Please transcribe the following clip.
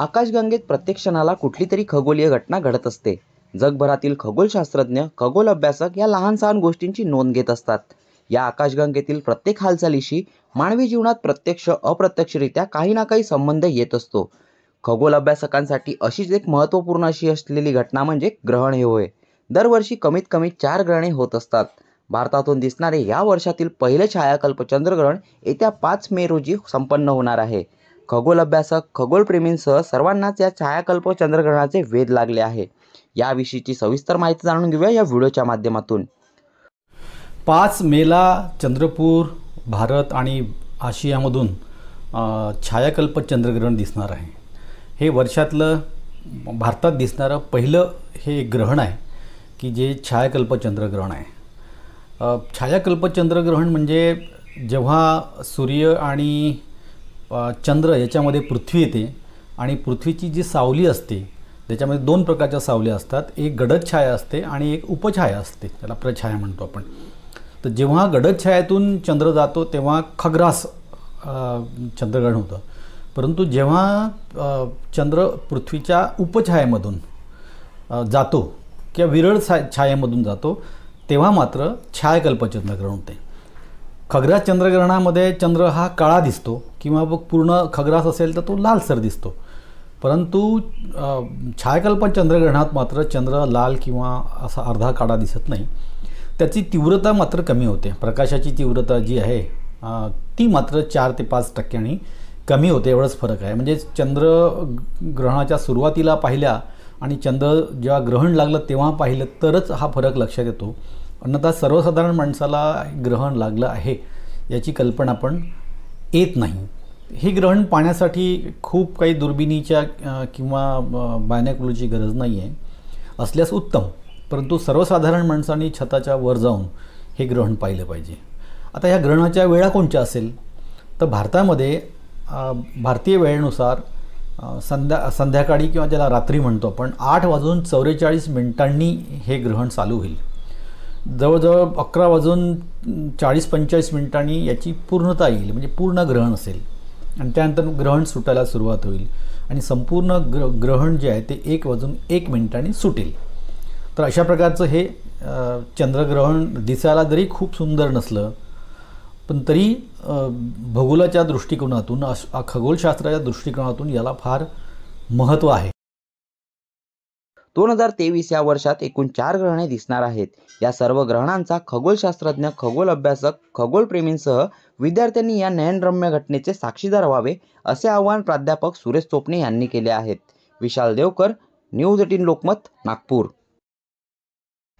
आकाशगंगेत प्रत्येक क्षणाला कुठली तरी खगोलीय घटना घडत असते जगभरातील खगोलशास्त्रज्ञ खगोल अभ्यासक या लहान सहान गोष्टींची नोंद घेत असतात या आकाशगंगेतील प्रत्येक हालचालीशी मानवी जीवनात प्रत्यक्ष अप्रत्यक्षरित्या काही ना काही संबंध येत असतो खगोल अभ्यासकांसाठी अशीच एक महत्त्वपूर्ण अशी असलेली घटना म्हणजे ग्रहण हे होय दरवर्षी कमीत कमी चार ग्रहणे होत असतात भारतातून दिसणारे या वर्षातील पहिले छायाकल्प चंद्रग्रहण येत्या पाच मे रोजी संपन्न होणार आहे खगोल अभ्यासक खगोलप्रेमींसह सर्वांनाच या छायाकल्प चंद्रग्रहणाचे वेध लागले आहे याविषयीची सविस्तर माहिती जाणून घेऊया या व्हिडिओच्या माध्यमातून पाच मेला चंद्रपूर भारत आणि आशियामधून छायाकल्प चंद्रग्रहण दिसणार आहे हे वर्षातलं भारतात दिसणारं पहिलं हे ग्रहण आहे की जे छायाकल्प चंद्रग्रहण आहे छायाकल्प चंद्रग्रहण म्हणजे जेव्हा सूर्य आणि चंद्र याच्यामध्ये पृथ्वी येते आणि पृथ्वीची जी सावली असते त्याच्यामध्ये दोन प्रकारच्या सावल्या असतात एक गडद छाया असते आणि एक उपछाया असते त्याला प्रछाया म्हणतो आपण तर जेव्हा गडद छायातून चंद्र जातो तेव्हा खग्रास चंद्रग्रहण होतं परंतु जेव्हा चंद्र पृथ्वीच्या उपछायामधून जातो किंवा विरळ छा छायेमधून जातो तेव्हा मात्र छायाकल्प चंद्रग्रहण होते खग्रास चंद्रग्रहणामध्ये चंद्र हा काळा दिसतो किंवा मग पूर्ण खग्रास असेल तर तो लालसर दिसतो परंतु छायाकल्प चंद्रग्रहणात मात्र चंद्र लाल किंवा असा अर्धा काडा दिसत नाही त्याची तीव्रता मात्र कमी होते प्रकाशाची तीव्रता जी आहे ती मात्र चार ते पाच टक्क्यांनी कमी होते एवढंच फरक आहे म्हणजे चंद्र ग्रहणाच्या सुरुवातीला पाहिल्या आणि चंद्र जेव्हा ग्रहण लागलं तेव्हा पाहिलं तरच हा फरक लक्षात येतो अन्यथा सर्वसाधारण माणसाला ग्रहण लागलं आहे याची कल्पना आपण येत नाही हे ग्रहण पाहण्यासाठी खूप काही दुर्बिणीच्या किंवा बायनॅक्लोची गरज नाही आहे असल्यास उत्तम परंतु सर्वसाधारण माणसांनी छताच्या वर जाऊन हे ग्रहण पाहिलं पाहिजे आता ह्या ग्रहणाच्या वेळा कोणत्या असेल तर भारतामध्ये भारतीय वेळेनुसार संध्या संध्याकाळी किंवा ज्याला रात्री म्हणतो आपण आठ वाजून चौवेचाळीस मिनिटांनी हे ग्रहण चालू होईल जवळजवळ अकरा वाजून चाळीस पंचेचाळीस मिनिटांनी याची पूर्णता येईल म्हणजे पूर्ण ग्रहण असेल आणि त्यानंतर ग्रहण सुटायला सुरुवात होईल आणि संपूर्ण ग्र ग्रहण जे आहे ते एक वाजून एक मिनिटांनी सुटेल तर अशा प्रकारचं हे चंद्रग्रहण दिसायला जरी खूप सुंदर नसलं पण तरी भूगोलाच्या दृष्टिकोनातून खगोलशास्त्राच्या दृष्टिकोनातून याला फार महत्त्व आहे दोन हजार तेवीस या वर्षात एकूण चार ग्रहणे दिसणार आहेत या सर्व ग्रहणांचा खगोलशास्त्रज्ञ खगोल अभ्यासक खगोलप्रेमींसह विद्यार्थ्यांनी या नयनरम्य घटनेचे साक्षीदार व्हावे असे आवाहन प्राध्यापक सुरेश चोपणे यांनी केले आहेत विशाल देवकर न्यूज एटीन लोकमत नागपूर